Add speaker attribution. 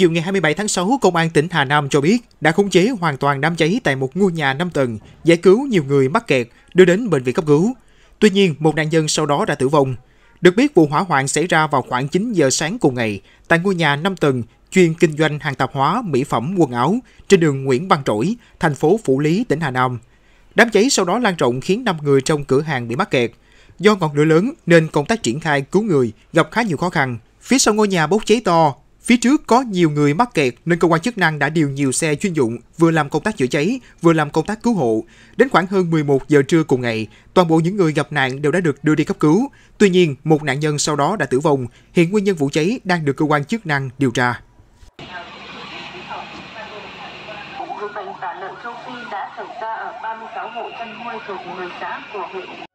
Speaker 1: Chiều ngày 27 tháng 6, Công an tỉnh Hà Nam cho biết đã khống chế hoàn toàn đám cháy tại một ngôi nhà 5 tầng, giải cứu nhiều người mắc kẹt, đưa đến bệnh viện cấp cứu. Tuy nhiên, một nạn nhân sau đó đã tử vong. Được biết, vụ hỏa hoạn xảy ra vào khoảng 9 giờ sáng cùng ngày tại ngôi nhà 5 tầng chuyên kinh doanh hàng tạp hóa, mỹ phẩm, quần áo trên đường Nguyễn Văn Trỗi, thành phố Phủ Lý, tỉnh Hà Nam. Đám cháy sau đó lan rộng khiến 5 người trong cửa hàng bị mắc kẹt. Do ngọn lửa lớn nên công tác triển khai cứu người gặp khá nhiều khó khăn. Phía sau ngôi nhà bốc cháy to, Phía trước có nhiều người mắc kẹt nên cơ quan chức năng đã điều nhiều xe chuyên dụng vừa làm công tác chữa cháy, vừa làm công tác cứu hộ. Đến khoảng hơn 11 giờ trưa cùng ngày, toàn bộ những người gặp nạn đều đã được đưa đi cấp cứu. Tuy nhiên, một nạn nhân sau đó đã tử vong. Hiện nguyên nhân vụ cháy đang được cơ quan chức năng điều tra.
Speaker 2: bệnh tả lợn châu Phi đã xảy ra ở 36 hộ chăn nuôi thuộc 10 xã của huyện